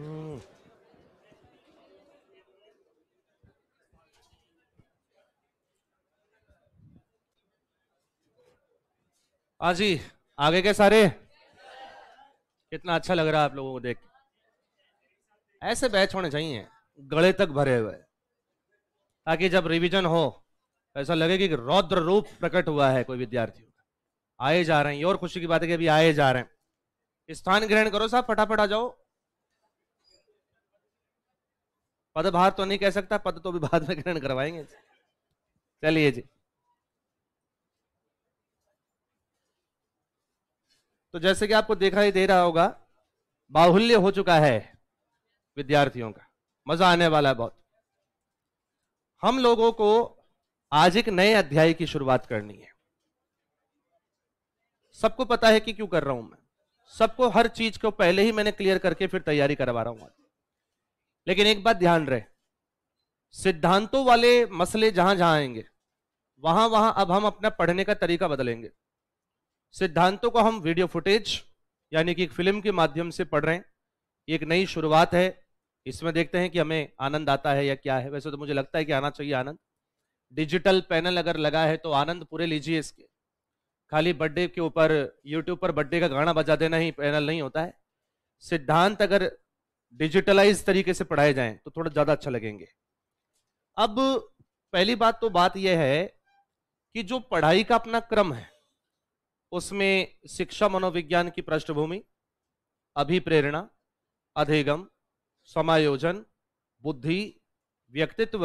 हम्म। हाँ जी आगे के सारे कितना अच्छा लग रहा है आप लोगों को देख ऐसे बैच होने चाहिए गले तक भरे हुए ताकि जब रिवीजन हो तो ऐसा लगे कि रौद्र रूप प्रकट हुआ है कोई विद्यार्थी आए जा रहे हैं और खुशी की बात है कि अभी आए जा रहे हैं स्थान ग्रहण करो साहब फटाफट आ जाओ पदभार तो नहीं कह सकता पद तो भी बाद में ग्रहण करवाएंगे चलिए जी तो जैसे कि आपको देखा ही दे रहा होगा बाहुल्य हो चुका है विद्यार्थियों का मजा आने वाला है बहुत हम लोगों को आज एक नए अध्याय की शुरुआत करनी है सबको पता है कि क्यों कर रहा हूं मैं सबको हर चीज को पहले ही मैंने क्लियर करके फिर तैयारी करवा रहा हूं लेकिन एक बात ध्यान रहे सिद्धांतों वाले मसले जहां जहां आएंगे वहां वहां अब हम अपना पढ़ने का तरीका बदलेंगे सिद्धांतों को हम वीडियो फुटेज यानी कि एक फिल्म के माध्यम से पढ़ रहे हैं एक नई शुरुआत है इसमें देखते हैं कि हमें आनंद आता है या क्या है वैसे तो मुझे लगता है कि आना चाहिए आनंद डिजिटल पैनल अगर लगा है तो आनंद पूरे लीजिए इसके खाली बर्थडे के ऊपर यूट्यूब पर बर्थडे का गाना बजा देना ही पैनल नहीं होता है सिद्धांत अगर डिजिटलाइज तरीके से पढ़ाए जाएं तो थोड़ा ज़्यादा अच्छा लगेंगे अब पहली बात तो बात यह है कि जो पढ़ाई का अपना क्रम है उसमें शिक्षा मनोविज्ञान की पृष्ठभूमि अभिप्रेरणा अधिगम समायोजन बुद्धि व्यक्तित्व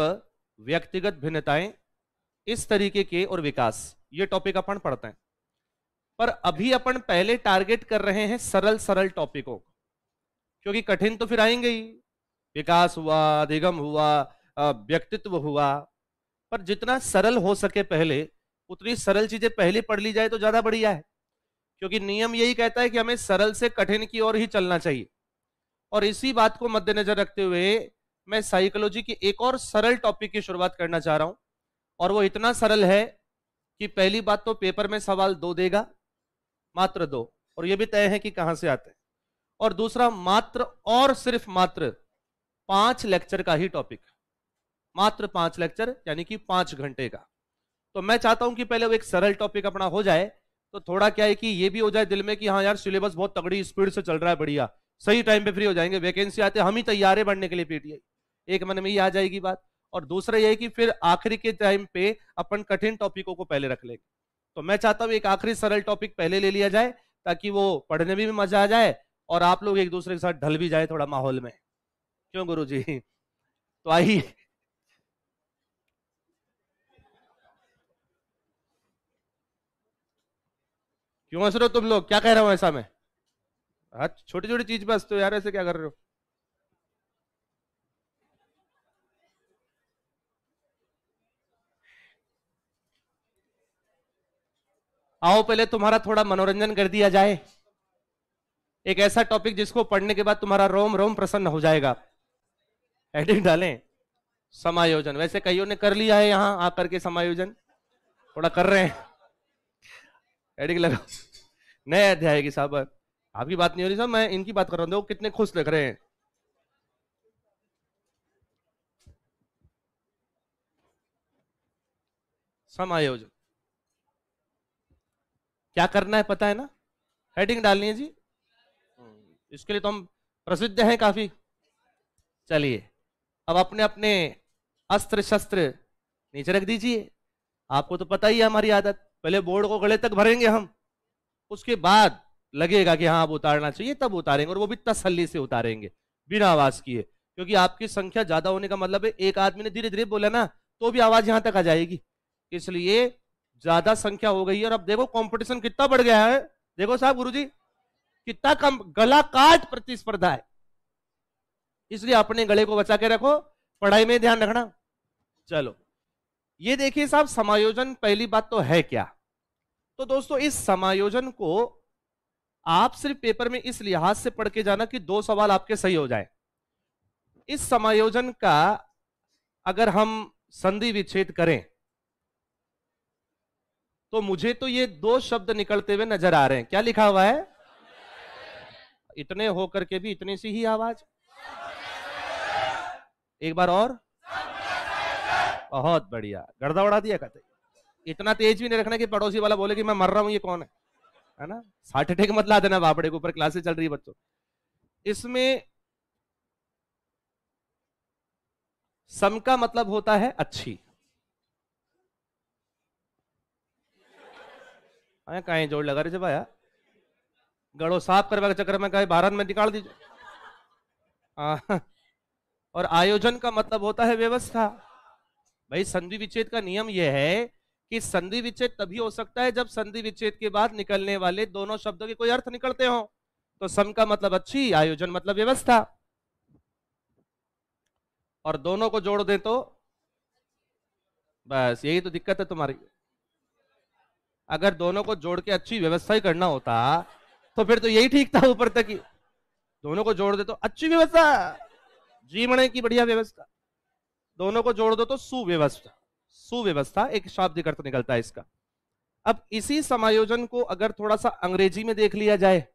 व्यक्तिगत भिन्नताएं इस तरीके के और विकास ये टॉपिक अपन पढ़ते हैं पर अभी अपन पहले टारगेट कर रहे हैं सरल सरल टॉपिकों को क्योंकि कठिन तो फिर आएंगे ही विकास हुआ अधिगम हुआ व्यक्तित्व हुआ पर जितना सरल हो सके पहले उतनी सरल चीजें पहले पढ़ ली जाए तो ज्यादा बढ़िया है क्योंकि नियम यही कहता है कि हमें सरल से कठिन की ओर ही चलना चाहिए और इसी बात को मद्देनजर रखते हुए मैं साइकोलॉजी की एक और सरल टॉपिक की शुरुआत करना चाह रहा हूं और वो इतना सरल है कि पहली बात तो पेपर में सवाल दो देगा मात्र दो और ये भी तय है कि कहां से आते हैं और दूसरा मात्र और सिर्फ मात्र पांच लेक्चर का ही टॉपिक मात्र पांच लेक्चर यानी कि पांच घंटे का तो मैं चाहता हूं कि पहले वो एक सरल टॉपिक अपना हो जाए तो थोड़ा क्या है कि ये भी हो जाए दिल में कि हाँ यार सिलेबस बहुत तगड़ी स्पीड से चल रहा है बढ़िया सही टाइम पे फ्री हो जाएंगे वैकेंसी आते हम ही तैयार है बढ़ने के लिए पीटीआई एक मन में ये आ जाएगी बात और दूसरा ये कि फिर आखिरी के टाइम पे अपन कठिन टॉपिकों को पहले रख लेंगे तो मैं चाहता हूँ एक आखिरी सरल टॉपिक पहले ले लिया जाए ताकि वो पढ़ने में भी मजा आ जाए और आप लोग एक दूसरे के साथ ढल भी जाए थोड़ा माहौल में क्यों गुरु जी तो आइए क्यों हंस रहे हो तुम लोग क्या कह रहे हो ऐसा में हाँ छोटी छोटी चीज बस तो यार ऐसे क्या कर रहे हो आओ पहले तुम्हारा थोड़ा मनोरंजन कर दिया जाए एक ऐसा टॉपिक जिसको पढ़ने के बाद तुम्हारा रोम रोम प्रसन्न हो जाएगा एडिट डालें समायोजन वैसे कईयों ने कर लिया है यहां आकर के समायोजन थोड़ा कर रहे हैं एडिट लगा नए अध्याय की साहब आपकी बात नहीं हो रही साहब मैं इनकी बात कर रहा हूं देखो कितने खुश लग रहे हैं समायोजन क्या करना है पता है ना हेडिंग डालनी है जी इसके लिए तो हम प्रसिद्ध हैं काफी चलिए अब अपने अपने अस्त्र शस्त्र नीचे रख दीजिए आपको तो पता ही है हमारी आदत पहले बोर्ड को गले तक भरेंगे हम उसके बाद लगेगा कि हाँ अब उतारना चाहिए तब उतारेंगे और वो भी तसल्ली से उतारेंगे बिना आवाज किए क्योंकि आपकी संख्या ज्यादा होने का मतलब है एक आदमी ने धीरे धीरे बोला ना तो भी आवाज यहां तक आ जाएगी इसलिए ज्यादा संख्या हो गई है और अब देखो कंपटीशन कितना बढ़ गया है देखो साहब गुरुजी कितना कम गला काट प्रतिस्पर्धा है इसलिए अपने गले को बचा के रखो पढ़ाई में ध्यान रखना चलो ये देखिए साहब समायोजन पहली बात तो है क्या तो दोस्तों इस समायोजन को आप सिर्फ पेपर में इस लिहाज से पढ़ के जाना कि दो सवाल आपके सही हो जाए इस समायोजन का अगर हम संधि विच्छेद करें तो मुझे तो ये दो शब्द निकलते हुए नजर आ रहे हैं क्या लिखा हुआ है इतने होकर के भी इतनी सी ही आवाज एक बार और बहुत बढ़िया गर्दा उड़ा दिया कहते इतना तेज भी नहीं रखना कि पड़ोसी वाला बोले कि मैं मर रहा हूं ये कौन है है ना हार्ट अटैक मत ला देना बापड़े के ऊपर क्लासेस चल रही है बच्चों इसमें सम का मतलब होता है अच्छी कहा जोड़ लगा रहे जब आया गड़ो साफ करवा के चक्कर में कहे भारत में निकाल दीजिए हाँ। और आयोजन का मतलब होता है व्यवस्था भाई संधि विच्छेद का नियम यह है कि संधि विच्छेद तभी हो सकता है जब संधि विच्छेद के बाद निकलने वाले दोनों शब्दों के कोई अर्थ निकलते हो तो सम का मतलब अच्छी आयोजन मतलब व्यवस्था और दोनों को जोड़ दें तो बस यही तो दिक्कत है तुम्हारी अगर दोनों को जोड़ के अच्छी व्यवस्था ही करना होता तो फिर तो यही ठीक था ऊपर तक ही दोनों को जोड़ दे तो अच्छी व्यवस्था जीवने की बढ़िया व्यवस्था दोनों को जोड़ दो तो सुव्यवस्था सुव्यवस्था एक शाब्दिक अर्थ निकलता है इसका अब इसी समायोजन को अगर थोड़ा सा अंग्रेजी में देख लिया जाए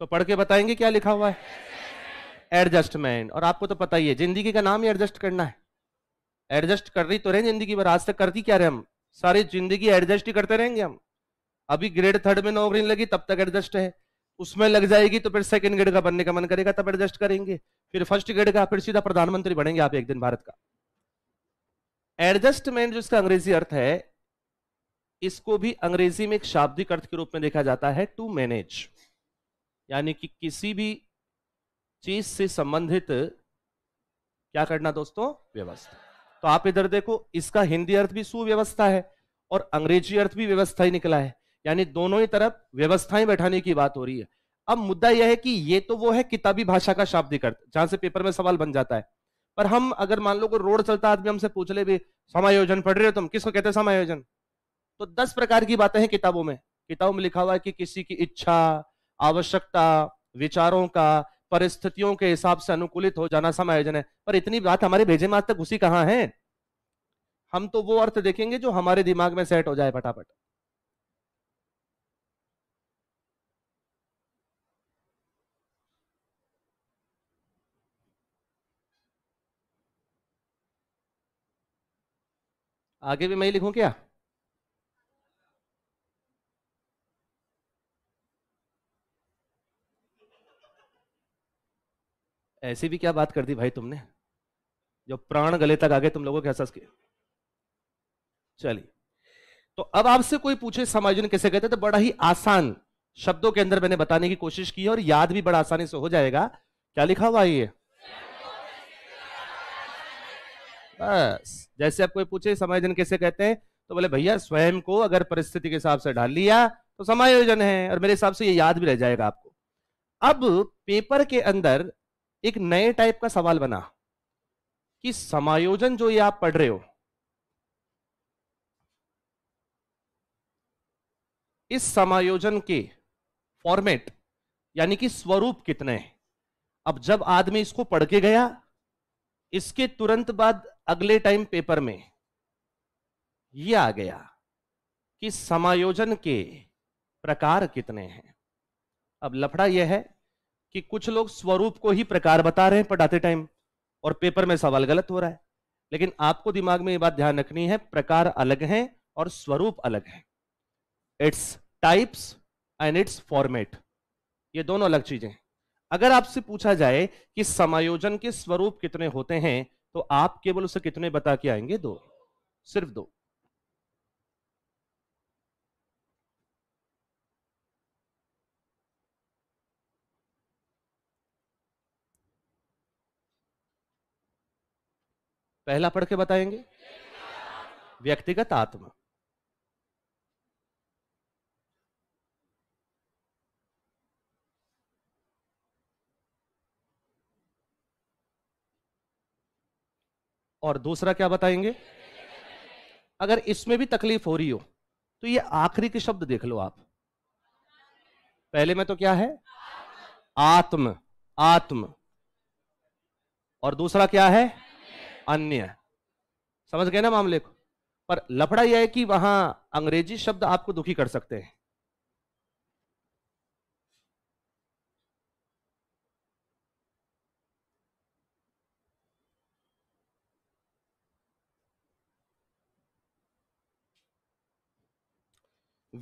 तो पढ़ के बताएंगे क्या लिखा हुआ है एडजस्टमेंट और आपको तो पता ही है जिंदगी का नाम ही एडजस्ट करना है एडजस्ट कर रही तो रहे जिंदगी भर आज तक करती क्या रहे हम सारी जिंदगी एडजस्ट ही करते रहेंगे हम अभी ग्रेड थर्ड में नौकरी लगी तब तक एडजस्ट है उसमें लग जाएगी तो फिर सेकंड ग्रेड का बनने का मन करेगा तब एडजस्ट करेंगे फिर फर्स्ट ग्रेड का फिर सीधा प्रधानमंत्री बनेंगे आप एक दिन भारत का एडजस्टमेंट जो इसका अंग्रेजी अर्थ है इसको भी अंग्रेजी में एक शाब्दिक अर्थ के रूप में देखा जाता है टू मैनेज यानी कि किसी भी चीज से संबंधित क्या करना दोस्तों व्यवस्था तो आप इधर देखो इसका हिंदी अर्थ भी सुव्यवस्था है और अंग्रेजी अर्थ भी व्यवस्था ही निकला है यानी दोनों ही तरफ व्यवस्थाएं बैठाने की बात हो रही है अब मुद्दा यह है कि ये तो वो है किताबी भाषा का शाब्दिक अर्थ जहां से पेपर में सवाल बन जाता है पर हम अगर मान लो कोई रोड चलता आदमी हमसे पूछ ले भी समायोजन पढ़ रहे हो तुम किसको कहते हैं समायोजन तो दस प्रकार की बातें हैं किताबों में किताबों में लिखा हुआ है कि किसी की इच्छा आवश्यकता विचारों का परिस्थितियों के हिसाब से अनुकूलित हो जाना समायोजन है पर इतनी बात हमारे भेजे आज तक घुसी कहां है हम तो वो अर्थ देखेंगे जो हमारे दिमाग में सेट हो जाए फटाफट आगे भी मैं लिखूं क्या ऐसी भी क्या बात कर दी भाई तुमने जो प्राण गले तक आगे तुम लोगों के एहसास किया चलिए तो अब आपसे कोई पूछे समायोजन कैसे कहते हैं तो बड़ा ही आसान शब्दों के अंदर मैंने बताने की कोशिश की है और याद भी बड़ा आसानी से हो जाएगा क्या लिखा हुआ ये बस जैसे आप कोई पूछे समायोजन कैसे कहते हैं तो बोले भैया स्वयं को अगर परिस्थिति के हिसाब से ढाल लिया तो समायोजन है और मेरे हिसाब से ये याद भी रह जाएगा आपको अब पेपर के अंदर एक नए टाइप का सवाल बना कि समायोजन जो ये आप पढ़ रहे हो इस समायोजन के फॉर्मेट यानी कि स्वरूप कितने हैं अब जब आदमी इसको पढ़ के गया इसके तुरंत बाद अगले टाइम पेपर में ये आ गया कि समायोजन के प्रकार कितने हैं अब लफड़ा यह है कि कुछ लोग स्वरूप को ही प्रकार बता रहे हैं पढ़ाते टाइम और पेपर में सवाल गलत हो रहा है लेकिन आपको दिमाग में ये बात ध्यान रखनी है प्रकार अलग हैं और स्वरूप अलग है its types and its format ये दोनों अलग चीजें हैं अगर आपसे पूछा जाए कि समायोजन के स्वरूप कितने होते हैं तो आप केवल उसे कितने बता के आएंगे दो सिर्फ दो पहला पढ़ के बताएंगे व्यक्तिगत आत्मा और दूसरा क्या बताएंगे अगर इसमें भी तकलीफ हो रही हो तो ये आखिरी के शब्द देख लो आप पहले में तो क्या है आत्म आत्म और दूसरा क्या है अन्य समझ गए ना मामले को पर लफड़ा यह है कि वहां अंग्रेजी शब्द आपको दुखी कर सकते हैं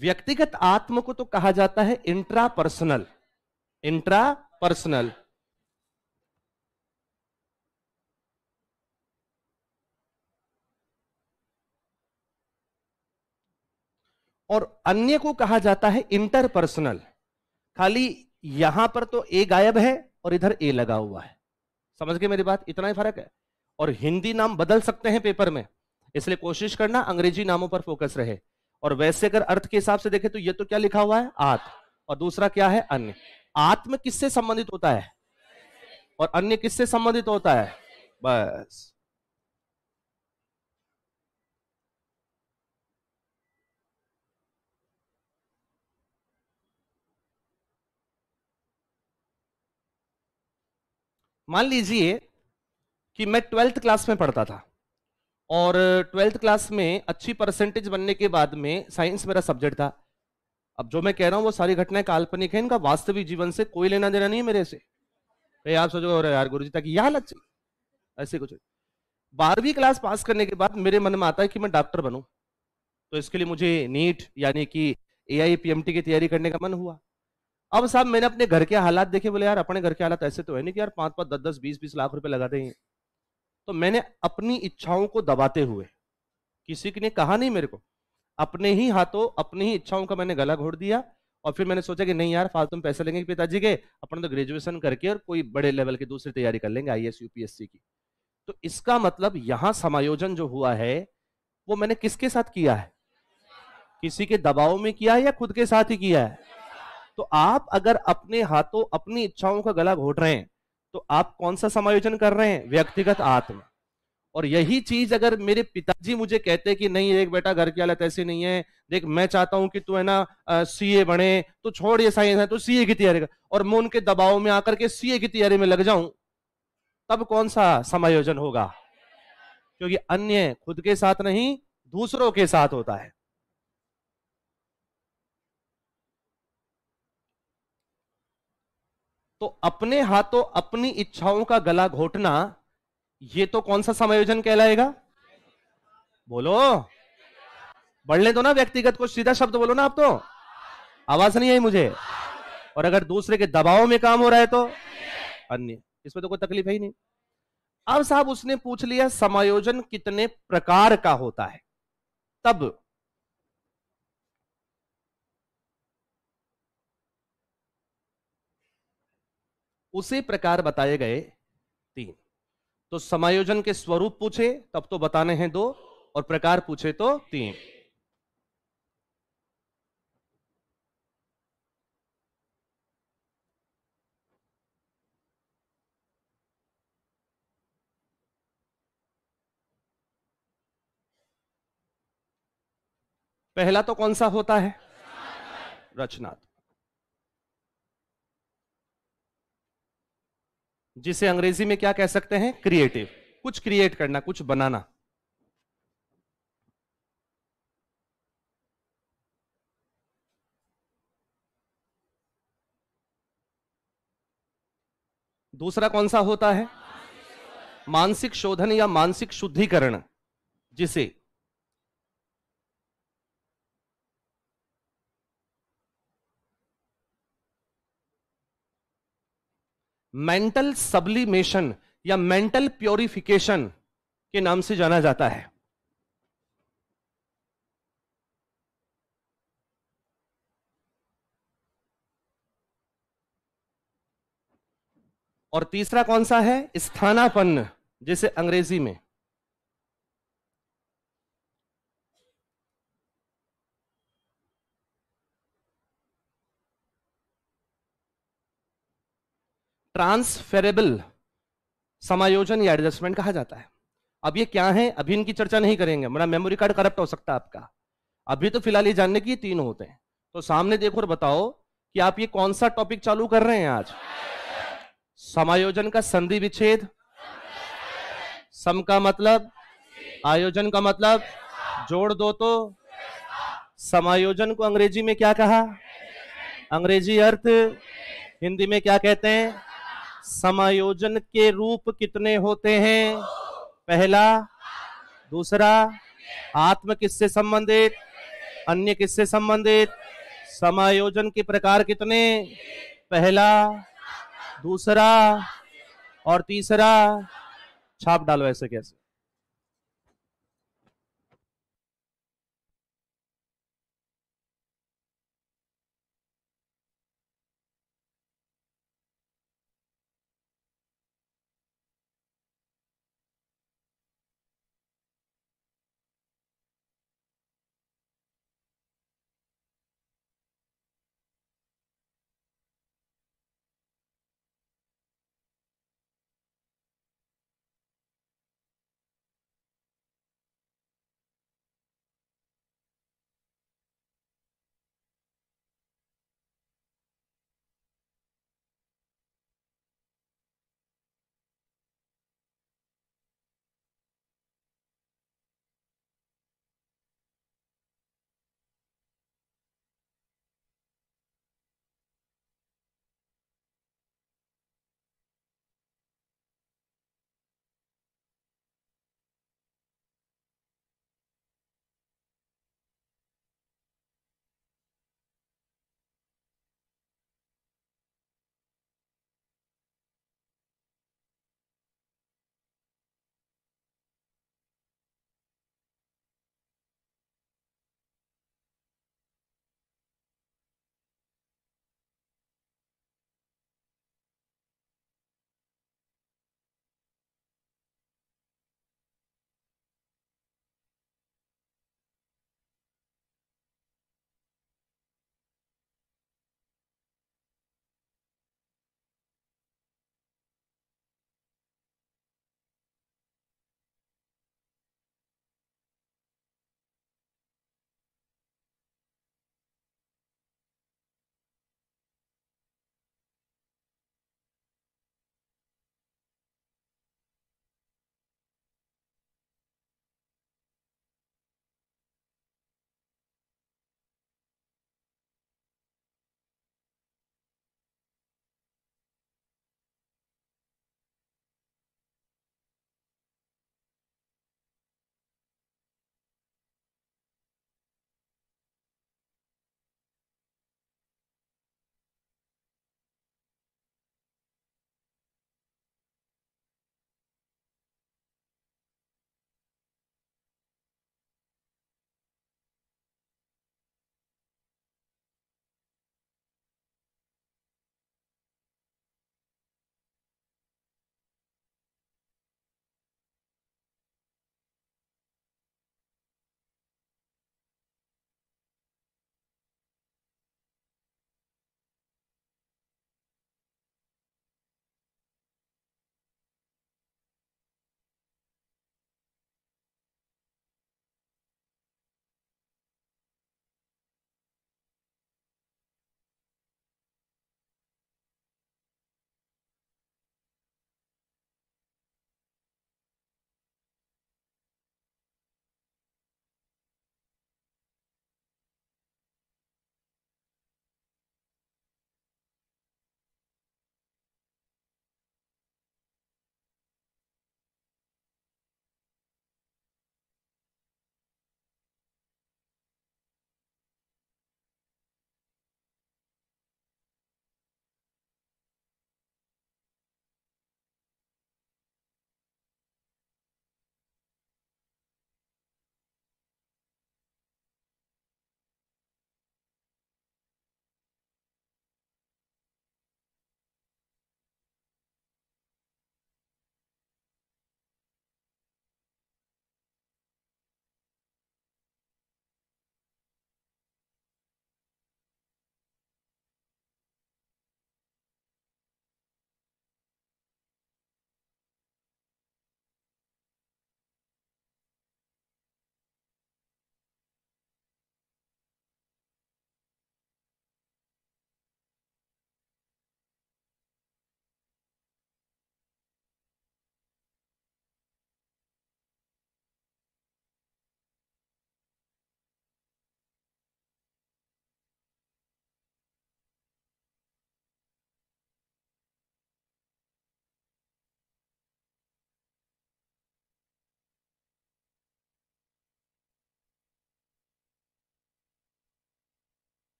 व्यक्तिगत आत्म को तो कहा जाता है इंट्रा पर्सनल इंट्रा पर्सनल और अन्य को कहा जाता है इंटरपर्सनल खाली यहां पर तो ए गायब है और इधर ए लगा हुआ है समझ गए मेरी बात इतना ही फर्क है और हिंदी नाम बदल सकते हैं पेपर में इसलिए कोशिश करना अंग्रेजी नामों पर फोकस रहे और वैसे अगर अर्थ के हिसाब से देखें तो ये तो क्या लिखा हुआ है आत और दूसरा क्या है अन्य आत्म किससे संबंधित होता है और अन्य किससे संबंधित होता है बस मान लीजिए कि मैं ट्वेल्थ क्लास में पढ़ता था और ट्वेल्थ क्लास में अच्छी परसेंटेज बनने के बाद में साइंस मेरा सब्जेक्ट था अब जो मैं कह रहा हूँ वो सारी घटनाएं काल्पनिक है इनका वास्तविक जीवन से कोई लेना देना नहीं है मेरे से भाई आप सोचो यार गुरु जी तक यह हालत ऐसे कुछ बारहवीं क्लास पास करने के बाद मेरे मन में आता है कि मैं डॉक्टर बनूं तो इसके लिए मुझे नीट यानी कि ए आई की तैयारी करने का मन हुआ अब साहब मैंने अपने घर के हालात देखे बोले यार अपने घर के हालात ऐसे तो है नहीं कि यार पांच पांच दस दस बीस बीस लाख रुपए लगाते हैं तो मैंने अपनी इच्छाओं को दबाते हुए किसी ने कहा नहीं मेरे को अपने ही हाथों अपनी ही इच्छाओं का मैंने गला घोड़ दिया और फिर मैंने सोचा कि नहीं यार फालतू में पैसे लेंगे पिताजी के अपने तो ग्रेजुएशन करके और कोई बड़े लेवल की दूसरी तैयारी कर लेंगे आईएएस यूपीएससी की तो इसका मतलब यहां समायोजन जो हुआ है वो मैंने किसके साथ किया है किसी के दबाव में किया है या खुद के साथ ही किया है तो आप अगर अपने हाथों अपनी इच्छाओं का गला घोट रहे हैं तो आप कौन सा समायोजन कर रहे हैं व्यक्तिगत आत्म और यही चीज अगर मेरे पिताजी मुझे कहते कि नहीं एक बेटा घर की हालत ऐसी नहीं है देख मैं चाहता हूं कि तू है ना सीए बने तो छोड़ ये साइंस है तो सीए की तैयारी कर और मैं उनके दबाव में आकर के सीए की तैयारी में लग जाऊं तब कौन सा समायोजन होगा क्योंकि अन्य खुद के साथ नहीं दूसरों के साथ होता है तो अपने हाथों अपनी इच्छाओं का गला घोटना ये तो कौन सा समायोजन कहलाएगा बोलो बढ़ने दो ना व्यक्तिगत को सीधा शब्द बोलो ना आप तो आवाज नहीं आई मुझे और अगर दूसरे के दबाव में काम हो रहा है तो अन्य इसमें तो कोई तकलीफ है ही नहीं अब साहब उसने पूछ लिया समायोजन कितने प्रकार का होता है तब उसी प्रकार बताए गए तीन तो समायोजन के स्वरूप पूछे तब तो बताने हैं दो और प्रकार पूछे तो तीन पहला तो कौन सा होता है रचनात्मक जिसे अंग्रेजी में क्या कह सकते हैं क्रिएटिव कुछ क्रिएट करना कुछ बनाना दूसरा कौन सा होता है मानसिक शोधन या मानसिक शुद्धिकरण जिसे मेंटल सबलिमेशन या मेंटल प्योरिफिकेशन के नाम से जाना जाता है और तीसरा कौन सा है स्थानापन्न जिसे अंग्रेजी में ट्रांसफेरेबल समायोजन या एडजस्टमेंट कहा जाता है अब ये क्या है अभी इनकी चर्चा नहीं करेंगे मेरा मेमोरी कार्ड करप्ट हो सकता है आपका अभी तो फिलहाल ये जानने की तीन होते हैं तो सामने देखो और बताओ कि आप ये कौन सा टॉपिक चालू कर रहे हैं आज समायोजन का संधि विच्छेद सम का मतलब आयोजन का मतलब जोड़ दो तो समायोजन को अंग्रेजी में क्या कहा अंग्रेजी अर्थ हिंदी में क्या कहते हैं समायोजन के रूप कितने होते हैं पहला दूसरा आत्म किससे संबंधित अन्य किससे संबंधित समायोजन के प्रकार कितने पहला दूसरा और तीसरा छाप डालो ऐसे कैसे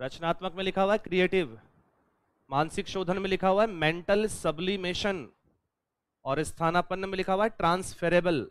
रचनात्मक में लिखा हुआ है क्रिएटिव मानसिक शोधन में लिखा हुआ है मेंटल सब्लिमेशन और स्थानापन्न में लिखा हुआ है ट्रांसफेरेबल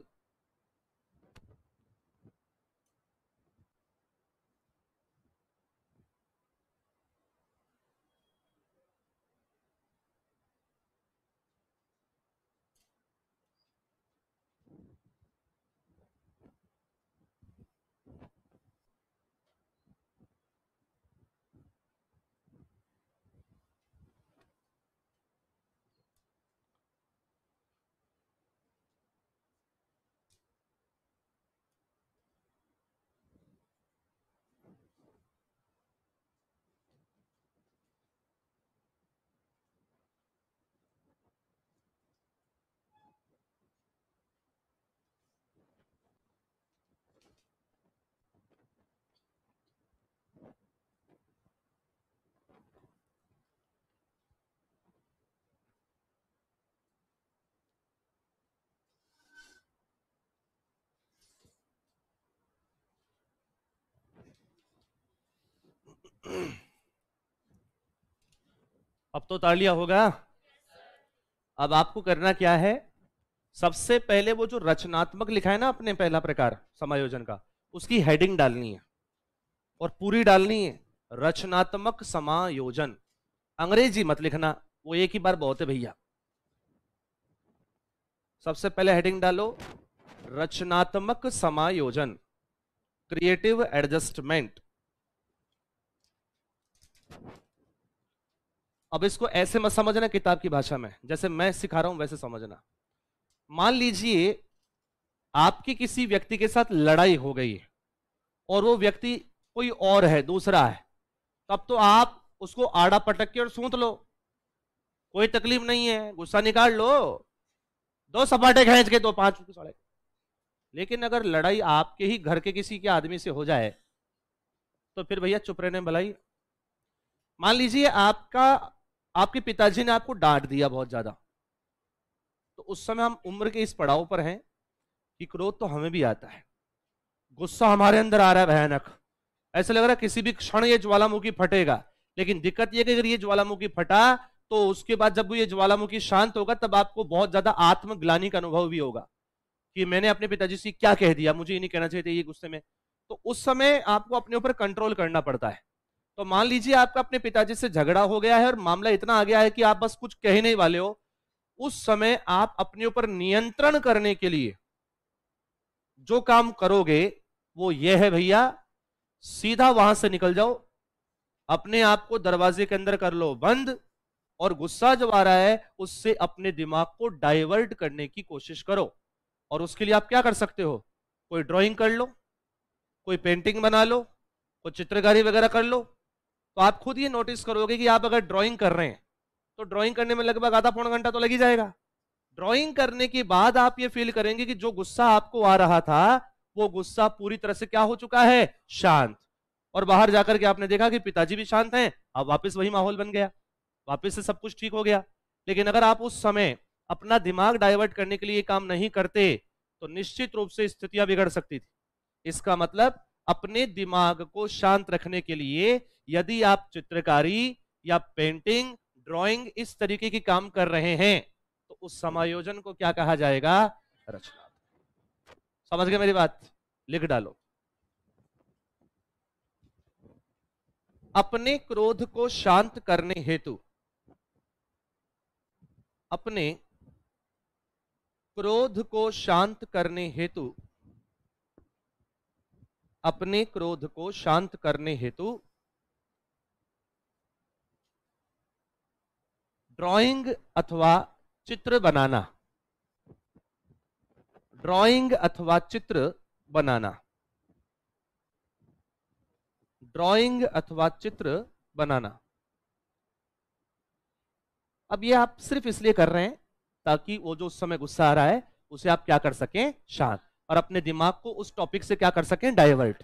अब तो उतार लिया होगा अब आपको करना क्या है सबसे पहले वो जो रचनात्मक लिखा है ना अपने पहला प्रकार समायोजन का उसकी हेडिंग डालनी है और पूरी डालनी है रचनात्मक समायोजन अंग्रेजी मत लिखना वो एक ही बार बहुत है भैया सबसे पहले हेडिंग डालो रचनात्मक समायोजन क्रिएटिव एडजस्टमेंट अब इसको ऐसे मत समझना किताब की भाषा में जैसे मैं सिखा रहा हूं वैसे समझना मान लीजिए आपकी किसी व्यक्ति के साथ लड़ाई हो गई और वो व्यक्ति कोई और है दूसरा है तब तो आप उसको आड़ा पटक के और सूत लो कोई तकलीफ नहीं है गुस्सा निकाल लो दो सपाटे खेच के दो पांच सड़क लेकिन अगर लड़ाई आपके ही घर के किसी के आदमी से हो जाए तो फिर भैया चुप रहने भलाई मान लीजिए आपका आपके पिताजी ने आपको डांट दिया बहुत ज्यादा तो उस समय हम उम्र के इस पड़ाव पर हैं कि क्रोध तो हमें भी आता है गुस्सा हमारे अंदर आ रहा है भयानक ऐसा लग रहा है किसी भी क्षण ये ज्वालामुखी फटेगा लेकिन दिक्कत यह कि अगर ये ज्वालामुखी फटा तो उसके बाद जब ये ज्वालामुखी शांत होगा तब आपको बहुत ज्यादा आत्मग्लानी का अनुभव भी होगा कि मैंने अपने पिताजी से क्या कह दिया मुझे ये नहीं कहना चाहिए ये गुस्से में तो उस समय आपको अपने ऊपर कंट्रोल करना पड़ता है तो मान लीजिए आपका अपने पिताजी से झगड़ा हो गया है और मामला इतना आ गया है कि आप बस कुछ कहने वाले हो उस समय आप अपने ऊपर नियंत्रण करने के लिए जो काम करोगे वो ये है भैया सीधा वहां से निकल जाओ अपने आप को दरवाजे के अंदर कर लो बंद और गुस्सा जब आ रहा है उससे अपने दिमाग को डाइवर्ट करने की कोशिश करो और उसके लिए आप क्या कर सकते हो कोई ड्राइंग कर लो कोई पेंटिंग बना लो कोई चित्रकारी वगैरह कर लो तो आप खुद ये नोटिस करोगे कि आप अगर ड्राइंग कर रहे हैं तो ड्राइंग करने में लगभग आधा पौन घंटा तो लग ही जाएगा ड्राइंग करने के बाद आप ये फील करेंगे कि जो गुस्सा आपको आ रहा था वो गुस्सा पूरी तरह से क्या हो चुका है शांत और बाहर जाकर के आपने देखा कि पिताजी भी शांत हैं अब वापस वही माहौल बन गया वापस से सब कुछ ठीक हो गया लेकिन अगर आप उस समय अपना दिमाग डाइवर्ट करने के लिए काम नहीं करते तो निश्चित रूप से स्थितियां बिगड़ सकती थी इसका मतलब अपने दिमाग को शांत रखने के लिए यदि आप चित्रकारी या पेंटिंग ड्राइंग इस तरीके की काम कर रहे हैं तो उस समायोजन को क्या कहा जाएगा रचना समझ गए मेरी बात लिख डालो अपने क्रोध को शांत करने हेतु अपने क्रोध को शांत करने हेतु अपने क्रोध को शांत करने हेतु ड्राइंग अथवा चित्र बनाना ड्राइंग अथवा चित्र बनाना ड्राइंग अथवा चित्र बनाना अब ये आप सिर्फ इसलिए कर रहे हैं ताकि वो जो उस समय गुस्सा आ रहा है उसे आप क्या कर सकें शांत और अपने दिमाग को उस टॉपिक से क्या कर सकें डाइवर्ट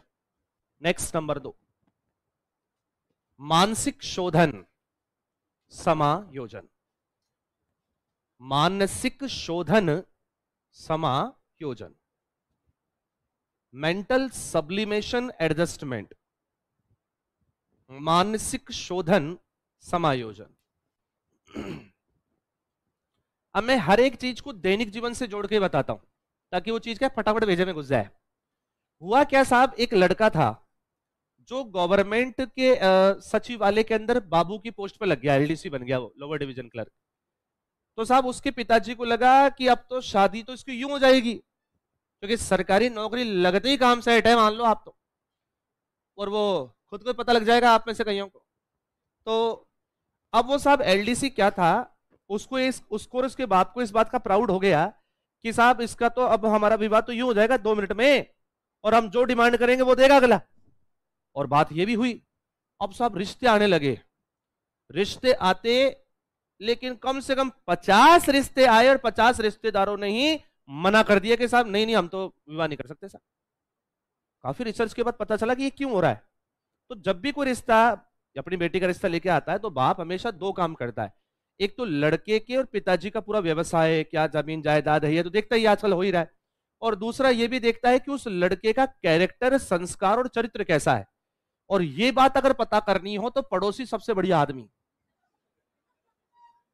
नेक्स्ट नंबर दो मानसिक शोधन समायोजन मानसिक शोधन समायोजन मेंटल सब्लिमेशन एडजस्टमेंट मानसिक शोधन समायोजन अब मैं हर एक चीज को दैनिक जीवन से जोड़ के बताता हूं ताकि वो चीज क्या फटाफट भेजे में घुस जाए हुआ क्या साहब एक लड़का था जो गवर्नमेंट के सचिवालय के अंदर बाबू की पोस्ट पर लग गया एलडीसी बन गया वो लोअर डिवीजन क्लर्क तो साहब उसके पिताजी को लगा कि अब तो शादी तो इसकी यूं हो जाएगी क्योंकि सरकारी नौकरी लगते ही काम सेट है मान लो आप तो और वो खुद को पता लग जाएगा आप में से कईयों को तो अब वो साहब एलडीसी क्या था उसको इस उसको और उसके बाप को इस बात का प्राउड हो गया कि साहब इसका तो अब हमारा विवाद तो यूं हो जाएगा दो मिनट में और हम जो डिमांड करेंगे वो देगा अगला और बात यह भी हुई अब साहब रिश्ते आने लगे रिश्ते आते लेकिन कम से कम पचास रिश्ते आए और पचास रिश्तेदारों ने ही मना कर दिया कि साहब नहीं नहीं हम तो विवाह नहीं कर सकते साहब काफी रिसर्च के बाद पता चला कि ये क्यों हो रहा है तो जब भी कोई रिश्ता अपनी बेटी का रिश्ता लेके आता है तो बाप हमेशा दो काम करता है एक तो लड़के के और पिताजी का पूरा व्यवसाय है क्या जमीन जायदाद है ये तो देखता ही आजकल हो ही रहा है और दूसरा ये भी देखता है कि उस लड़के का कैरेक्टर संस्कार और चरित्र कैसा है और ये बात अगर पता करनी हो तो पड़ोसी सबसे बढ़िया आदमी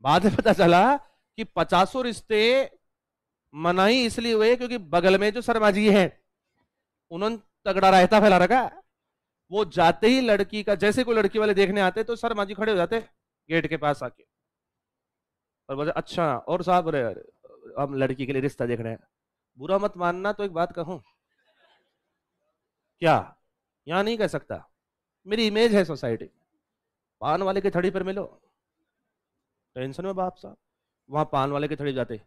बाद में पता चला कि पचासों रिश्ते मनाई इसलिए हुए क्योंकि बगल में जो शर्मा जी है उन्होंने तगड़ा रायता फैला रखा वो जाते ही लड़की का जैसे कोई लड़की वाले देखने आते तो शर्मा जी खड़े हो जाते गेट के पास आके और बोले अच्छा और साहब अरे हम लड़की के लिए रिश्ता देख रहे हैं बुरा मत मानना तो एक बात कहूं क्या यहां नहीं कह सकता मेरी इमेज है सोसाइटी पान वाले की थड़ी पर मिलो टेंशन में बाप साहब वहां पान वाले की थड़ी जाते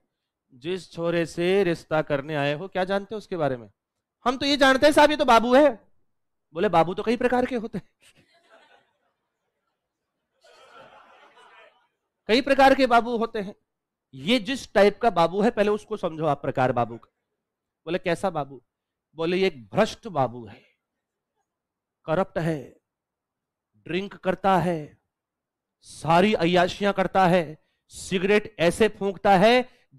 जिस छोरे से रिश्ता करने आए हो क्या जानते हो उसके बारे में हम तो ये जानते हैं साहब ये तो बाबू है बोले बाबू तो कई प्रकार के होते हैं कई प्रकार के बाबू होते हैं ये जिस टाइप का बाबू है पहले उसको समझो आप प्रकार बाबू का बोले कैसा बाबू बोले ये एक भ्रष्ट बाबू है करप्ट है ड्रिंक करता है सारी अयाशियां करता है सिगरेट ऐसे फूंकता है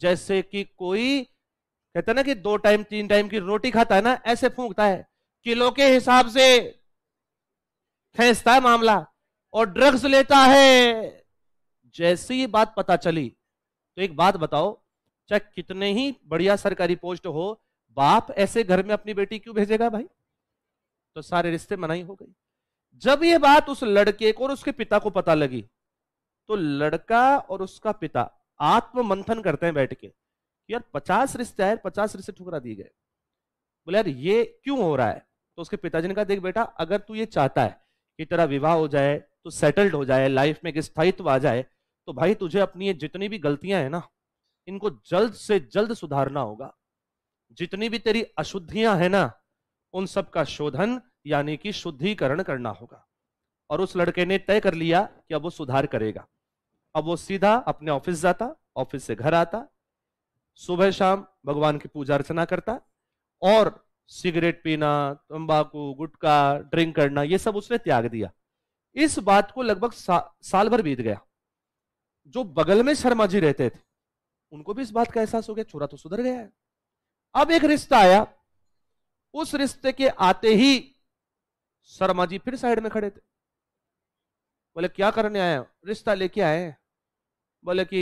जैसे कि कोई कहता ना कि दो टाइम तीन टाइम की रोटी खाता है ना ऐसे फूंकता है किलो के हिसाब से खेसता है मामला और ड्रग्स लेता है जैसे ये बात पता चली तो एक बात बताओ चाहे कितने ही बढ़िया सरकारी पोस्ट हो बाप ऐसे घर में अपनी बेटी क्यों भेजेगा भाई तो सारे रिश्ते मनाही हो गई जब ये बात उस लड़के को और उसके पिता को पता लगी तो लड़का और उसका पिता आत्म मंथन करते हैं बैठ के यार पचास रिश्ते आए पचास रिश्ते ठुकरा दिए गए बोले यार ये क्यों हो रहा है तो उसके पिताजी ने कहा देख बेटा अगर तू ये चाहता है कि तेरा विवाह हो जाए तो सेटल्ड हो जाए लाइफ में एक स्थायित्व आ जाए तो भाई तुझे अपनी ये जितनी भी गलतियां हैं ना इनको जल्द से जल्द सुधारना होगा जितनी भी तेरी अशुद्धियां हैं ना उन सब का शोधन यानी कि शुद्धिकरण करना होगा और उस लड़के ने तय कर लिया कि अब वो सुधार करेगा अब वो सीधा अपने ऑफिस जाता ऑफिस से घर आता सुबह शाम भगवान की पूजा अर्चना करता और सिगरेट पीना तंबाकू गुटखा ड्रिंक करना ये सब उसने त्याग दिया इस बात को लगभग सा, साल भर बीत गया जो बगल में शर्मा जी रहते थे उनको भी इस बात का एहसास हो गया छोरा तो सुधर गया है अब एक रिश्ता आया उस रिश्ते के आते ही शर्मा जी फिर साइड में खड़े थे बोले क्या करने आए रिश्ता लेके आए बोले कि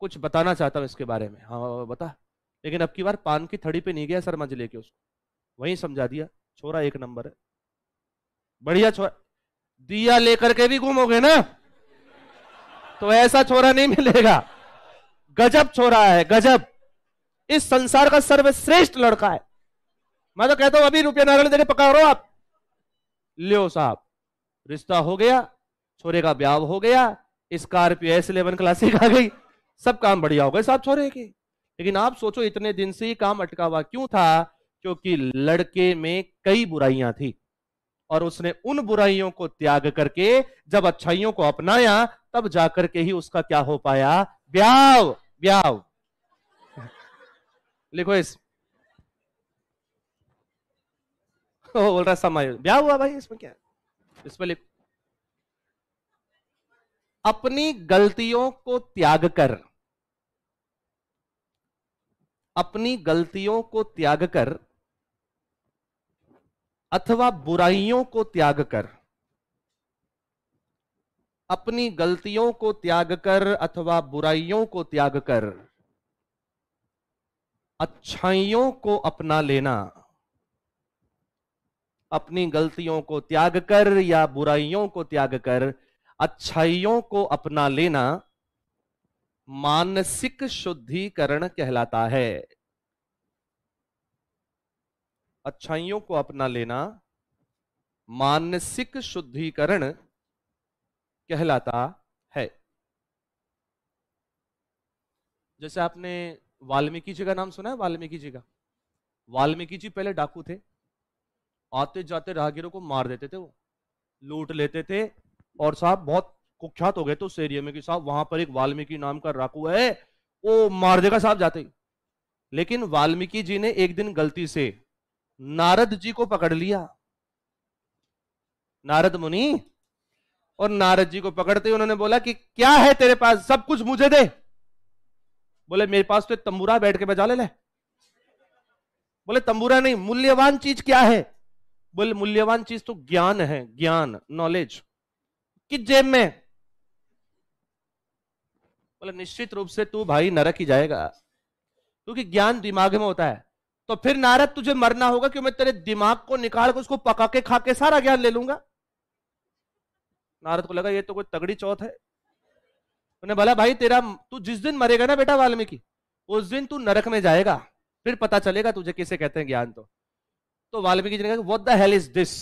कुछ बताना चाहता हूं इसके बारे में हाँ, हाँ, हाँ बता लेकिन अब की बार पान की थड़ी पे नहीं गया शर्मा जी लेके उसको वहीं समझा दिया छोरा एक नंबर है बढ़िया छोरा दिया लेकर के भी घूमोगे ना तो ऐसा छोरा नहीं मिलेगा गजब छोरा है गजब इस संसार का सर्वश्रेष्ठ लड़का है मैं तो कहता हूं अभी रुपया नारायण देने रहो आप लियो साहब रिश्ता हो गया छोरे का ब्याह हो गया स्कॉर्पियो एस इलेवन क्लासिक आ गई सब काम बढ़िया हो गए साहब छोरे के लेकिन आप सोचो इतने दिन से काम अटका हुआ क्यों था क्योंकि लड़के में कई बुराइयां थी और उसने उन बुराइयों को त्याग करके जब अच्छाइयों को अपनाया तब जाकर के ही उसका क्या हो पाया ब्याव ब्याव लिखो इस ओ, बोल रहा समय ब्याह हुआ भाई इसमें क्या इसमें लिखो अपनी गलतियों को त्याग कर अपनी गलतियों को त्याग कर अथवा बुराइयों को त्याग कर अपनी गलतियों को त्याग कर अथवा बुराइयों को त्याग कर अच्छाइयों को अपना लेना अपनी गलतियों को त्याग कर या बुराइयों को त्याग कर अच्छाइयों को अपना लेना मानसिक शुद्धिकरण कहलाता है अच्छाइयों को अपना लेना मानसिक शुद्धिकरण कहलाता है जैसे आपने वाल्मीकि जी का नाम सुना है वाल्मीकि जी का वाल्मीकि जी पहले डाकू थे आते जाते राहगीरों को मार देते थे वो लूट लेते थे और साहब बहुत कुख्यात हो गए थे उस एरिया में कि साहब वहां पर एक वाल्मीकि नाम का डाकू है वो मार देगा साहब जाते ही लेकिन वाल्मीकि जी ने एक दिन गलती से नारद जी को पकड़ लिया नारद मुनि और नारद जी को पकड़ते ही उन्होंने बोला कि क्या है तेरे पास सब कुछ मुझे दे बोले मेरे पास तो तंबूरा बैठ के बजा ले ले बोले तंबूरा नहीं मूल्यवान चीज क्या है बोले मूल्यवान चीज तो ज्ञान है ज्ञान नॉलेज किस जेब में बोले निश्चित रूप से तू भाई नरक ही जाएगा क्योंकि ज्ञान दिमाग में होता है तो फिर नारद तुझे मरना होगा क्यों मैं तेरे दिमाग को निकाल के उसको पका के खा के सारा ज्ञान ले लूंगा नारद को लगा ये तो कोई तगड़ी चौथ है उन्हें बोला भाई तेरा तू जिस दिन मरेगा ना बेटा वाल्मीकि उस दिन तू नरक में जाएगा फिर पता चलेगा तुझे किसे कहते हैं ज्ञान तो तो वाल्मीकि जी ने कहा what the hell is this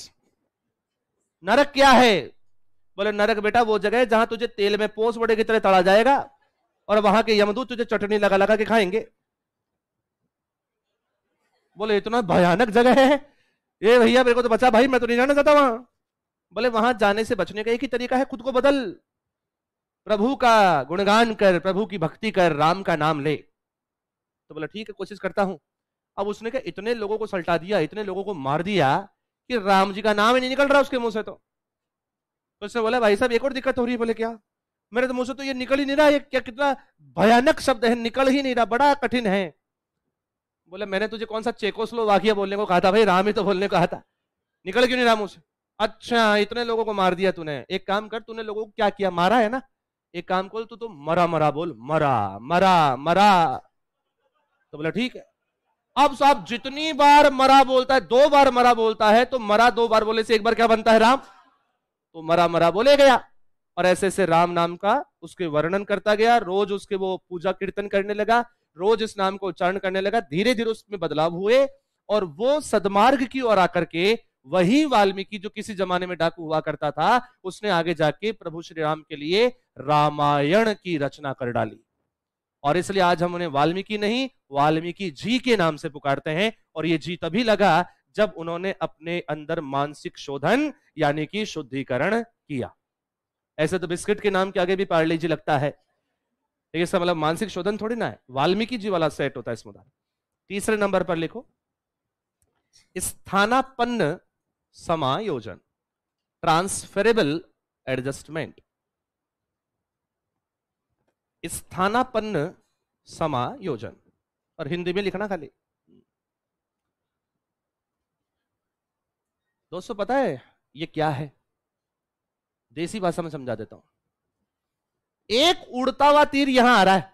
नरक क्या है बोले नरक बेटा वो जगह है जहां तुझे तेल में पोस बड़े की तरह तड़ा जाएगा और वहां के यमदूत तुझे चटनी लगा लगा के खाएंगे बोले इतना भयानक जगह है ये भैया मेरे को तो बचा भाई मैं तो नहीं जाना चाहता वहां बोले वहां जाने से बचने का एक ही तरीका है खुद को बदल प्रभु का गुणगान कर प्रभु की भक्ति कर राम का नाम ले तो बोला ठीक है कोशिश करता हूं अब उसने कहा इतने लोगों को सल्टा दिया इतने लोगों को मार दिया कि राम जी का नाम ही नहीं निकल रहा उसके मुंह से तो तो उसने बोला भाई साहब एक और दिक्कत हो रही है बोले क्या मेरे तो मुंह से तो ये निकल ही नहीं रहा ये क्या कितना भयानक शब्द है निकल ही नहीं रहा बड़ा कठिन है बोले मैंने तुझे कौन सा चेकोस्लो वाकिया बोलने को कहा था भाई राम ही तो बोलने को कहा था निकल क्यों नहीं रहा मुंह से अच्छा इतने लोगों को मार दिया तूने एक काम कर तूने लोगों को क्या किया मारा है ना एक काम कर तू तो मरा मरा बोल मरा मरा मरा तो बोला ठीक है अब साहब जितनी बार मरा बोलता है दो बार मरा बोलता है तो मरा दो बार बोले से एक बार क्या बनता है राम तो मरा मरा बोले गया और ऐसे ऐसे राम नाम का उसके वर्णन करता गया रोज उसके वो पूजा कीर्तन करने लगा रोज इस नाम को उच्चारण करने लगा धीरे धीरे उसमें बदलाव हुए और वो सदमार्ग की ओर आकर के वही वाल्मीकि जो किसी जमाने में डाकू हुआ करता था उसने आगे जाके प्रभु श्री राम के लिए रामायण की रचना कर डाली और इसलिए आज हम उन्हें वाल्मीकि नहीं वाल्मीकि जी के नाम से पुकारते हैं और ये जी तभी लगा जब उन्होंने अपने अंदर मानसिक शोधन यानी कि शुद्धिकरण किया ऐसे तो बिस्किट के नाम के आगे भी पार्ले जी लगता है लेकिन इसका मतलब मानसिक शोधन थोड़ी ना है वाल्मीकि जी वाला सेट होता है इसमें तीसरे नंबर पर लिखो स्थानापन्न समायोजन ट्रांसफरेबल एडजस्टमेंट स्थानापन्न समायोजन और हिंदी में लिखना खाली दोस्तों पता है ये क्या है देसी भाषा में समझा देता हूं एक उड़ता हुआ तीर यहां आ रहा है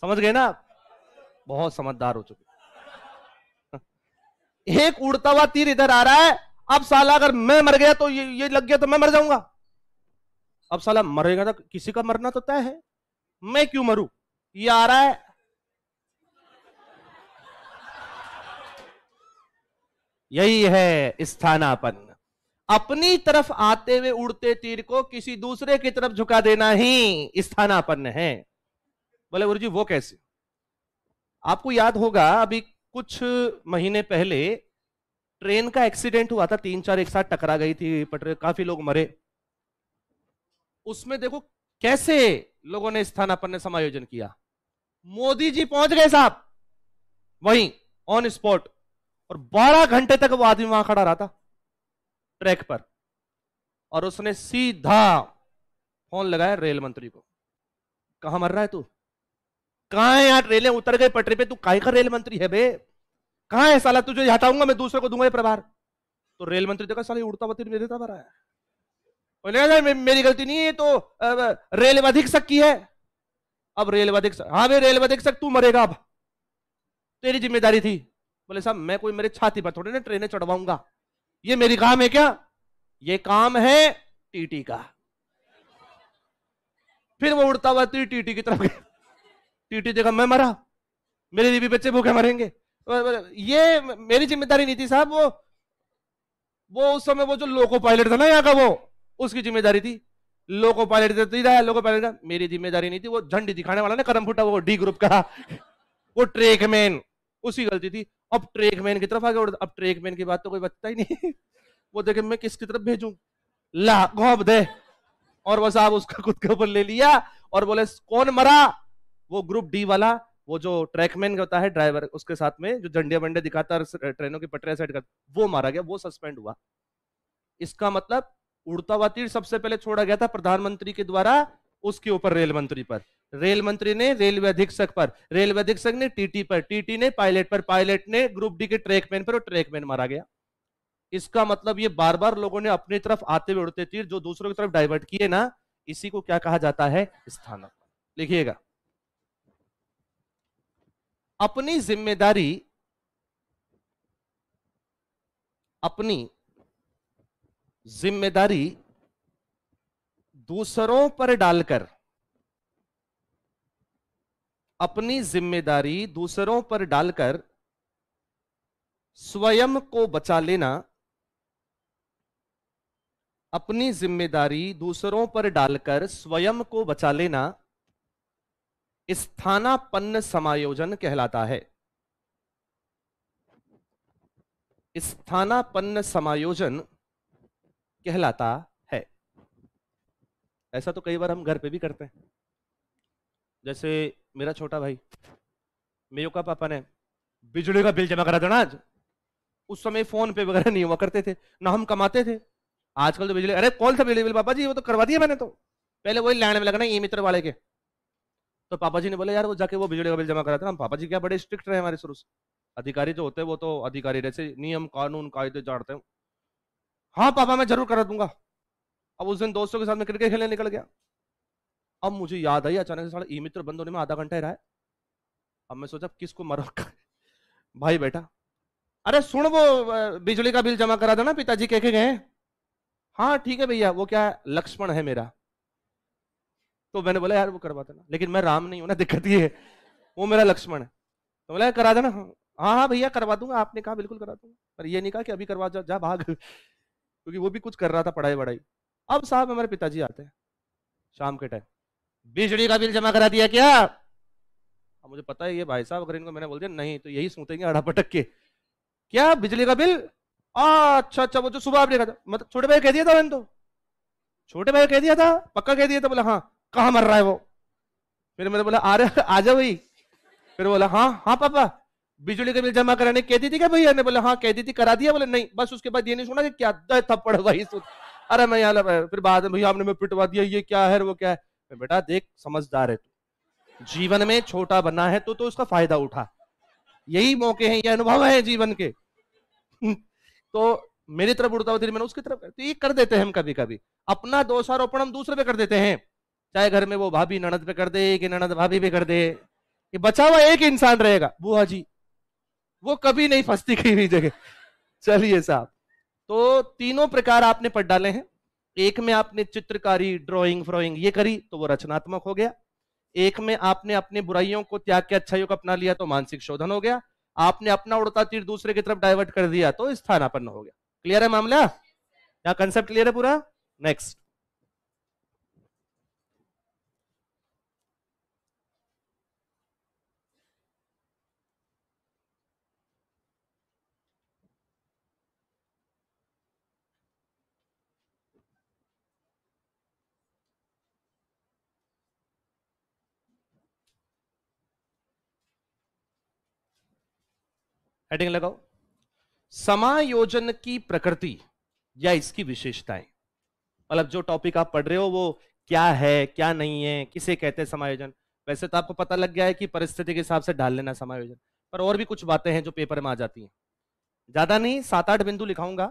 समझ गए ना आप बहुत समझदार हो चुके एक उड़ता हुआ तीर इधर आ रहा है अब साला अगर मैं मर गया तो ये ये लग गया तो मैं मर जाऊंगा अब साला मरेगा तो किसी का मरना तो तय है मैं क्यों मरू ये आ रहा है यही है स्थानापन अपनी तरफ आते हुए उड़ते तीर को किसी दूसरे की तरफ झुका देना ही स्थानापन्न है बोले गुरु जी वो कैसे आपको याद होगा अभी कुछ महीने पहले ट्रेन का एक्सीडेंट हुआ था तीन चार एक साथ टकरा गई थी पटरे काफी लोग मरे उसमें देखो कैसे लोगों ने स्थानापन ने समायोजन किया मोदी जी पहुंच गए साहब वहीं ऑन स्पॉट और 12 घंटे तक वो आदमी वहां खड़ा रहा था ट्रैक पर और उसने सीधा फोन लगाया रेल मंत्री को कहा मर रहा है तू कहा है यार रेलें उतर गए पटरी पे तू काय का रेल मंत्री है बे कहा है साला तुझे हटाऊंगा मैं दूसरे को दूंगा ये प्रभार तो रेल मंत्री देखा साला उड़ता वती मेरे था भरा है मेरी गलती नहीं है तो रेल सक की है अब रेल सक हाँ भाई रेल सक तू मरेगा अब तेरी जिम्मेदारी थी बोले साहब मैं कोई मेरे छाती पर थोड़े ना ट्रेनें चढ़वाऊंगा ये मेरी काम है क्या ये काम है टीटी का फिर वो उड़ता हुआ टीटी की तरफ टीटी देखा मैं मरा मेरे बीबी बच्चे भूखे मरेंगे ये मेरी जिम्मेदारी नहीं थी साहब वो वो उस समय वो जो लोको पायलट था ना यहाँ का वो उसकी जिम्मेदारी थी लोको पायलट दिखाया लोको पायलट का मेरी जिम्मेदारी नहीं थी वो झंडी दिखाने वाला ना कदम फुटा वो डी ग्रुप का वो ट्रेक मैन उसकी गलती थी अब ट्रेक मैन की तरफ आ गया अब ट्रेक मैन की बात तो कोई बचता ही नहीं वो देखे मैं किसकी तरफ भेजू ला गौब दे और वो साहब उसका खुद के ऊपर ले लिया और बोले कौन मरा वो ग्रुप डी वाला वो जो ट्रैकमैन होता है ड्राइवर उसके साथ में जो झंडे वंडे दिखाता है ट्रेनों की पटरिया सेट करता वो मारा गया वो सस्पेंड हुआ इसका मतलब उड़ता हुआ तीर सबसे पहले छोड़ा गया था प्रधानमंत्री के द्वारा उसके ऊपर रेल मंत्री पर रेल मंत्री ने रेलवे अधीक्षक पर रेलवे अधीक्षक ने टीटी पर टीटी ने पायलट पर पायलट ने ग्रुप डी के ट्रैकमैन पर ट्रैकमैन मारा गया इसका मतलब ये बार बार लोगों ने अपनी तरफ आते हुए उड़ते तीर जो दूसरों की तरफ डाइवर्ट किए ना इसी को क्या कहा जाता है स्थानक लिखिएगा अपनी जिम्मेदारी अपनी जिम्मेदारी दूसरों पर डालकर अपनी जिम्मेदारी दूसरों पर डालकर स्वयं को बचा लेना अपनी जिम्मेदारी दूसरों पर डालकर स्वयं को बचा लेना स्थानापन्न समायोजन कहलाता है स्थानापन्न समायोजन कहलाता है ऐसा तो कई बार हम घर पे भी करते हैं जैसे मेरा छोटा भाई मेयो का पापा ने बिजली का बिल जमा करा था ना आज उस समय फोन पे वगैरह नहीं हुआ करते थे ना हम कमाते थे आजकल तो बिजली अरे कौन सा बिजली बिल पापा जी वो तो करवा दिया मैंने तो पहले वही लाइन में लगना ये मित्र वाले के तो पापा जी ने बोले यार वो जाके वो बिजली का बिल जमा कराते हम पापा जी क्या बड़े स्ट्रिक्ट रहे हमारे शुरू से अधिकारी जो होते हैं वो तो अधिकारी जैसे नियम कानून कायदे जानते हैं हाँ पापा मैं जरूर करा दूंगा अब उस दिन दोस्तों के साथ में क्रिकेट खेलने निकल गया अब मुझे याद आई अचानक से साढ़े ई मित्र बंद होने में आधा घंटा ही रहा है अब मैं सोचा किसको मरा भाई बेटा अरे सुन वो बिजली का बिल जमा करा देना पिताजी कह के गए हाँ ठीक है भैया वो क्या है लक्ष्मण है मेरा तो मैंने बोला यार वो करवा देना लेकिन मैं राम नहीं हूं ना दिक्कत ये है वो मेरा लक्ष्मण है तो बोला करा देना हाँ हाँ भैया करवा दूंगा आपने कहा बिल्कुल करा दूंगा पर ये नहीं कहा कि अभी करवा जा जा भाग क्योंकि वो भी कुछ कर रहा था पढ़ाई वढ़ाई अब साहब हमारे पिताजी आते हैं शाम के टाइम बिजली का बिल जमा करा दिया क्या अब मुझे पता है ये भाई साहब अगर इनको मैंने बोल दिया नहीं तो यही सूतेंगे अड़ा पटक के क्या बिजली का बिल अच्छा अच्छा वो जो सुबह आपने कहा मतलब छोटे भाई कह दिया था मैंने तो छोटे भाई कह दिया था पक्का कह दिया था बोला हाँ कहा मर रहा है वो फिर मैंने बोला अरे आ जाओ भाई फिर बोला हाँ हाँ पापा बिजली का बिल जमा कराने कहती थी क्या भैया ने बोला हाँ दी थी करा दिया बोले नहीं बस उसके बाद ये नहीं सुना कि क्या थप्पड़ वही सुन अरे मैं यहाँ फिर बाद में भैया आपने मैं पिटवा दिया ये क्या है वो क्या है बेटा देख समझदार है तू जीवन में छोटा बना है तो तो उसका फायदा उठा यही मौके हैं ये अनुभव है जीवन के तो मेरी तरफ उड़ता हुआ मैंने उसकी तरफ तो ये कर देते हैं हम कभी कभी अपना दोषारोपण हम दूसरे पे कर देते हैं चाहे घर में वो भाभी ननद पे कर दे कि ननद भाभी पे कर दे कि बचा हुआ एक इंसान रहेगा बुआ जी वो कभी नहीं फंसती कहीं भी जगह चलिए साहब तो तीनों प्रकार आपने पढ़ डाले हैं एक में आपने चित्रकारी ड्राइंग फ्रॉइंग ये करी तो वो रचनात्मक हो गया एक में आपने अपने बुराइयों को त्याग के अच्छाइयों को अपना लिया तो मानसिक शोधन हो गया आपने अपना उड़ता तीर दूसरे की तरफ डाइवर्ट कर दिया तो स्थानापन्न हो गया क्लियर है मामला यहाँ कंसेप्ट क्लियर है पूरा नेक्स्ट हेडिंग लगाओ समायोजन की प्रकृति या इसकी विशेषताएं मतलब जो टॉपिक आप पढ़ रहे हो वो क्या है क्या नहीं है किसे कहते हैं समायोजन वैसे तो आपको पता लग गया है कि परिस्थिति के हिसाब से ढाल लेना समायोजन पर और भी कुछ बातें हैं जो पेपर में आ जाती हैं ज्यादा नहीं सात आठ बिंदु लिखाऊंगा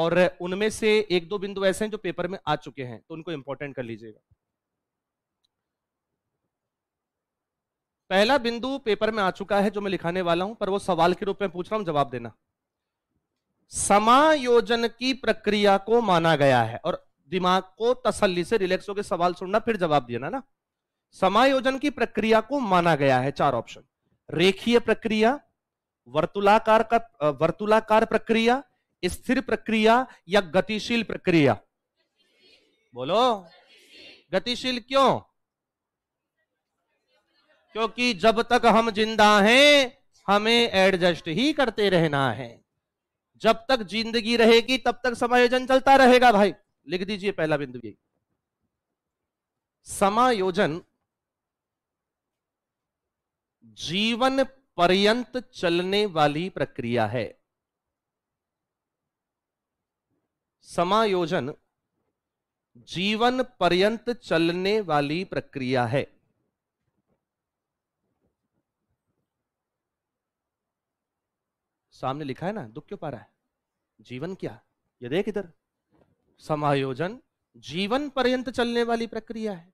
और उनमें से एक दो बिंदु ऐसे हैं जो पेपर में आ चुके हैं तो उनको इंपॉर्टेंट कर लीजिएगा पहला बिंदु पेपर में आ चुका है जो मैं लिखाने वाला हूं पर वो सवाल के रूप में पूछ रहा हूं जवाब देना समायोजन की प्रक्रिया को माना गया है और दिमाग को तसल्ली से रिलैक्स होकर सवाल सुनना फिर जवाब देना ना समायोजन की प्रक्रिया को माना गया है चार ऑप्शन रेखीय प्रक्रिया वर्तुलाकार का वर्तुलाकार प्रक्रिया स्थिर प्रक्रिया या गतिशील प्रक्रिया बोलो गतिशील क्यों क्योंकि जब तक हम जिंदा हैं हमें एडजस्ट ही करते रहना है जब तक जिंदगी रहेगी तब तक समायोजन चलता रहेगा भाई लिख दीजिए पहला बिंदु ये समायोजन जीवन पर्यंत चलने वाली प्रक्रिया है समायोजन जीवन पर्यंत चलने वाली प्रक्रिया है सामने लिखा है ना दुख क्यों पा रहा है जीवन क्या ये देख इधर समायोजन जीवन पर्यंत चलने वाली प्रक्रिया है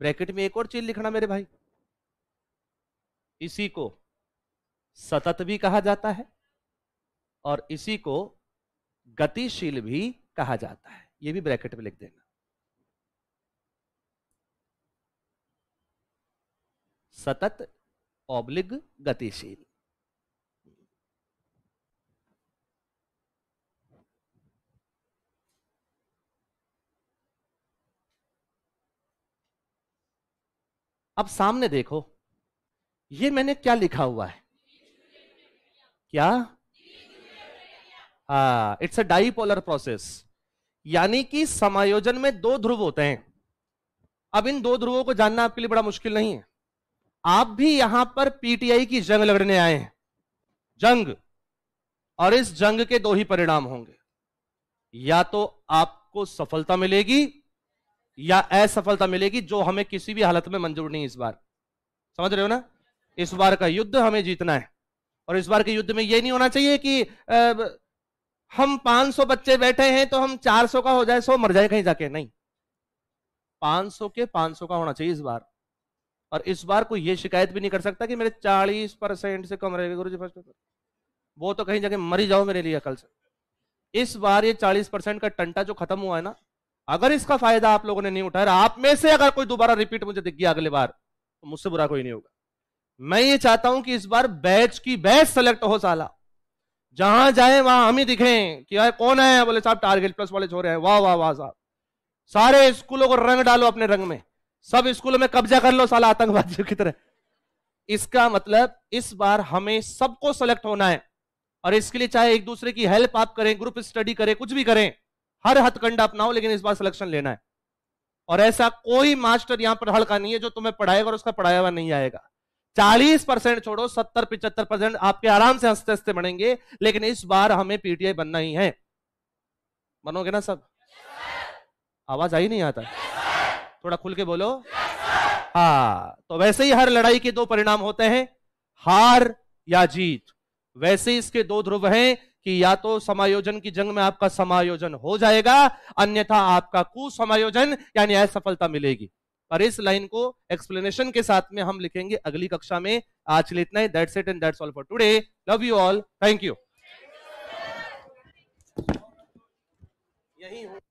ब्रैकेट में एक और चीज लिखना मेरे भाई इसी को सतत भी कहा जाता है और इसी को गतिशील भी कहा जाता है ये भी ब्रैकेट में लिख देना सतत ऑब्लिग गतिशील अब सामने देखो ये मैंने क्या लिखा हुआ है क्या हा इट्स अ डाईपोलर प्रोसेस यानी कि समायोजन में दो ध्रुव होते हैं अब इन दो ध्रुवों को जानना आपके लिए बड़ा मुश्किल नहीं है आप भी यहां पर पीटीआई की जंग लड़ने आए हैं जंग और इस जंग के दो ही परिणाम होंगे या तो आपको सफलता मिलेगी या असफलता मिलेगी जो हमें किसी भी हालत में मंजूर नहीं इस बार समझ रहे हो ना इस बार का युद्ध हमें जीतना है और इस बार के युद्ध में यह नहीं होना चाहिए कि आ, हम 500 बच्चे बैठे हैं तो हम 400 का हो जाए सो मर जाए कहीं जाके नहीं 500 के 500 का होना चाहिए इस बार और इस बार कोई ये शिकायत भी नहीं कर सकता कि मेरे 40 परसेंट से कम रहेगा गुरु जी फर्स्ट वो तो कहीं जाके मरी जाओ मेरे लिए कल से इस बार ये 40 परसेंट का टंटा जो खत्म हुआ है ना अगर इसका फायदा आप लोगों ने नहीं उठाया आप में से अगर कोई दोबारा रिपीट मुझे दिख गया अगले बार तो मुझसे बुरा कोई नहीं होगा मैं ये चाहता हूं कि इस बार बैच की बैच सेलेक्ट हो साला जहां जाए वहां हम ही दिखे कि यार कौन है बोले साहब टारगेट प्लस वाले छोरे हैं वाह वाह वाह साहब सारे स्कूलों को रंग डालो अपने रंग में सब स्कूलों में कब्जा कर लो साला आतंकवादियों की तरह इसका मतलब इस बार हमें सबको सेलेक्ट होना है और इसके लिए चाहे एक दूसरे की हेल्प आप करें ग्रुप स्टडी करें कुछ भी करें हर हथकंडा अपनाओ लेकिन इस बार सिलेक्शन लेना है और ऐसा कोई मास्टर यहां पर हड़का नहीं है जो तुम्हें पढ़ाएगा और उसका पढ़ाया हुआ नहीं आएगा चालीस परसेंट छोड़ो सत्तर पिचहत्तर परसेंट आपके आराम से हंसते हंसते बनेंगे लेकिन इस बार हमें पीटीआई बनना ही है बनोगे ना सब आवाज आई नहीं आता थोड़ा खुल के बोलो हाँ तो वैसे ही हर लड़ाई के दो परिणाम होते हैं हार या जीत वैसे इसके दो ध्रुव हैं कि या तो समायोजन की जंग में आपका समायोजन हो जाएगा अन्यथा आपका कुसमायोजन यानी असफलता मिलेगी और इस लाइन को एक्सप्लेनेशन के साथ में हम लिखेंगे अगली कक्षा में आज के लिए इतना ही that's it and that's all for today love you all thank you यही हूँ